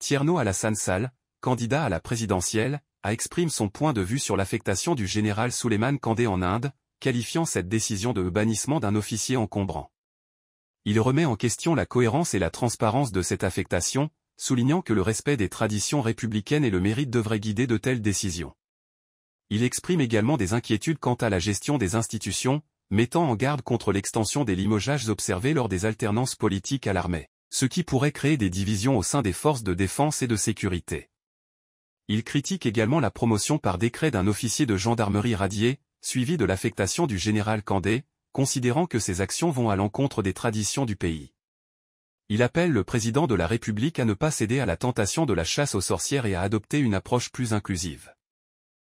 Tierno Alassane Sall, candidat à la présidentielle, a exprimé son point de vue sur l'affectation du général Suleiman Kandé en Inde, qualifiant cette décision de bannissement d'un officier encombrant. Il remet en question la cohérence et la transparence de cette affectation, soulignant que le respect des traditions républicaines et le mérite devraient guider de telles décisions. Il exprime également des inquiétudes quant à la gestion des institutions, mettant en garde contre l'extension des limogeages observés lors des alternances politiques à l'armée ce qui pourrait créer des divisions au sein des forces de défense et de sécurité. Il critique également la promotion par décret d'un officier de gendarmerie radié, suivi de l'affectation du général Candé, considérant que ces actions vont à l'encontre des traditions du pays. Il appelle le président de la République à ne pas céder à la tentation de la chasse aux sorcières et à adopter une approche plus inclusive.